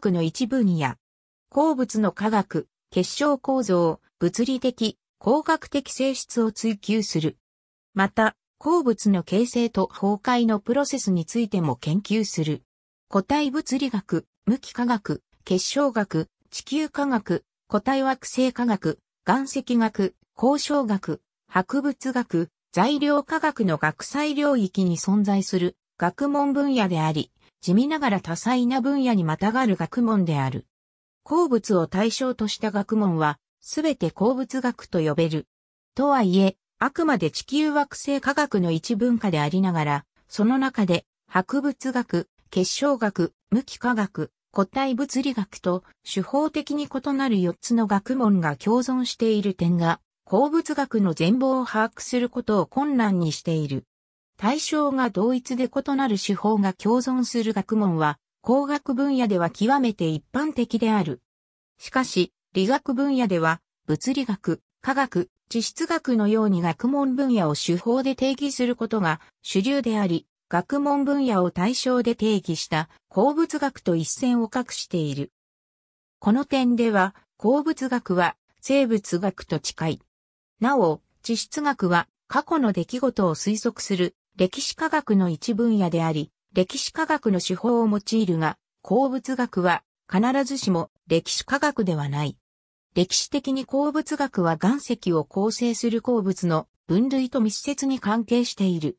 学の一分野。鉱物の科学、結晶構造、物理的、工学的性質を追求する。また、鉱物の形成と崩壊のプロセスについても研究する。固体物理学、無機化学、結晶学、地球科学、固体惑星科学、岩石学、交渉学、博物学、材料科学の学際領域に存在する学問分野であり、地味ながら多彩な分野にまたがる学問である。鉱物を対象とした学問は、すべて鉱物学と呼べる。とはいえ、あくまで地球惑星科学の一文化でありながら、その中で、博物学、結晶学、無機化学、固体物理学と手法的に異なる4つの学問が共存している点が、鉱物学の全貌を把握することを困難にしている。対象が同一で異なる手法が共存する学問は、工学分野では極めて一般的である。しかし、理学分野では、物理学、科学、地質学のように学問分野を手法で定義することが主流であり、学問分野を対象で定義した鉱物学と一線を画している。この点では、鉱物学は生物学と近い。なお、地質学は過去の出来事を推測する歴史科学の一分野であり、歴史科学の手法を用いるが、鉱物学は必ずしも歴史科学ではない。歴史的に鉱物学は岩石を構成する鉱物の分類と密接に関係している。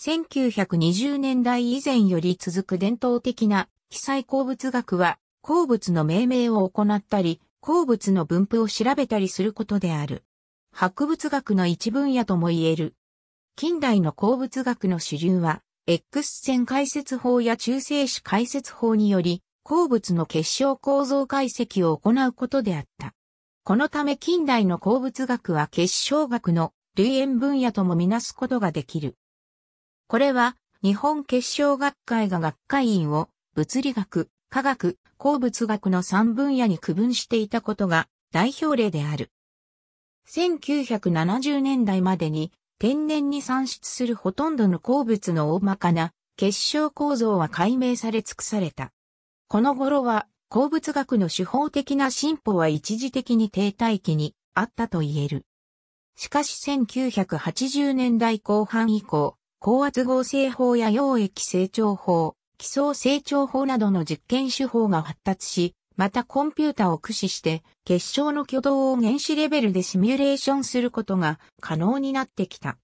1920年代以前より続く伝統的な記載鉱物学は鉱物の命名を行ったり、鉱物の分布を調べたりすることである。博物学の一分野とも言える。近代の鉱物学の主流は、X 線解説法や中性子解説法により、鉱物の結晶構造解析を行うことであった。このため近代の鉱物学は結晶学の類縁分野ともみなすことができる。これは、日本結晶学会が学会員を物理学、科学、鉱物学の3分野に区分していたことが代表例である。1970年代までに天然に産出するほとんどの鉱物の大まかな結晶構造は解明され尽くされた。この頃は鉱物学の手法的な進歩は一時的に停滞期にあったと言える。しかし1980年代後半以降、高圧合成法や溶液成長法、基層成長法などの実験手法が発達し、またコンピュータを駆使して結晶の挙動を原子レベルでシミュレーションすることが可能になってきた。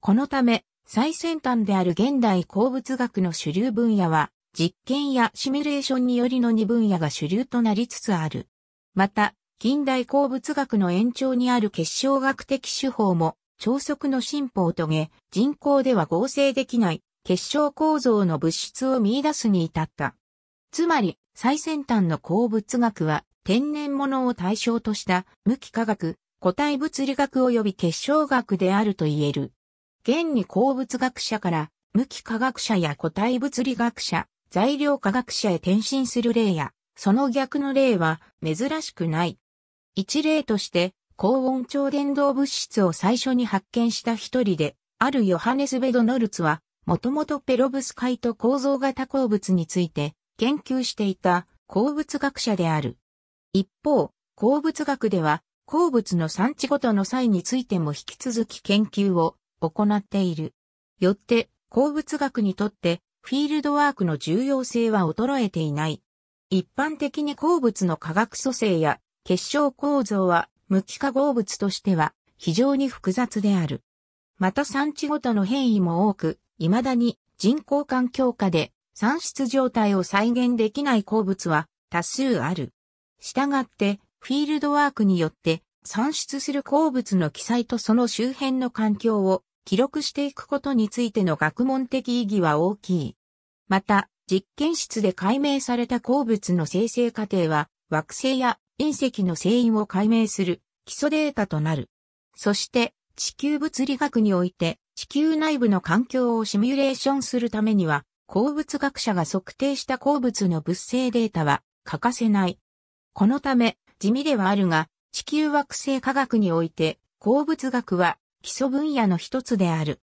このため、最先端である現代鉱物学の主流分野は、実験やシミュレーションによりの2分野が主流となりつつある。また、近代鉱物学の延長にある結晶学的手法も、超速の進歩を遂げ、人工では合成できない結晶構造の物質を見出すに至った。つまり、最先端の鉱物学は天然物を対象とした無機化学、固体物理学及び結晶学であると言える。現に鉱物学者から無機化学者や固体物理学者、材料化学者へ転身する例や、その逆の例は珍しくない。一例として、高温超伝導物質を最初に発見した一人で、あるヨハネス・ベドノルツは、もともとペロブスカイト構造型鉱物について、研究していた鉱物学者である。一方、鉱物学では鉱物の産地ごとの際についても引き続き研究を行っている。よって、鉱物学にとってフィールドワークの重要性は衰えていない。一般的に鉱物の化学組成や結晶構造は無機化合物としては非常に複雑である。また産地ごとの変異も多く、未だに人工環境下で産出状態を再現できない鉱物は多数ある。したがって、フィールドワークによって、産出する鉱物の記載とその周辺の環境を記録していくことについての学問的意義は大きい。また、実験室で解明された鉱物の生成過程は、惑星や隕石の成因を解明する基礎データとなる。そして、地球物理学において、地球内部の環境をシミュレーションするためには、鉱物学者が測定した鉱物の物性データは欠かせない。このため、地味ではあるが、地球惑星科学において、鉱物学は基礎分野の一つである。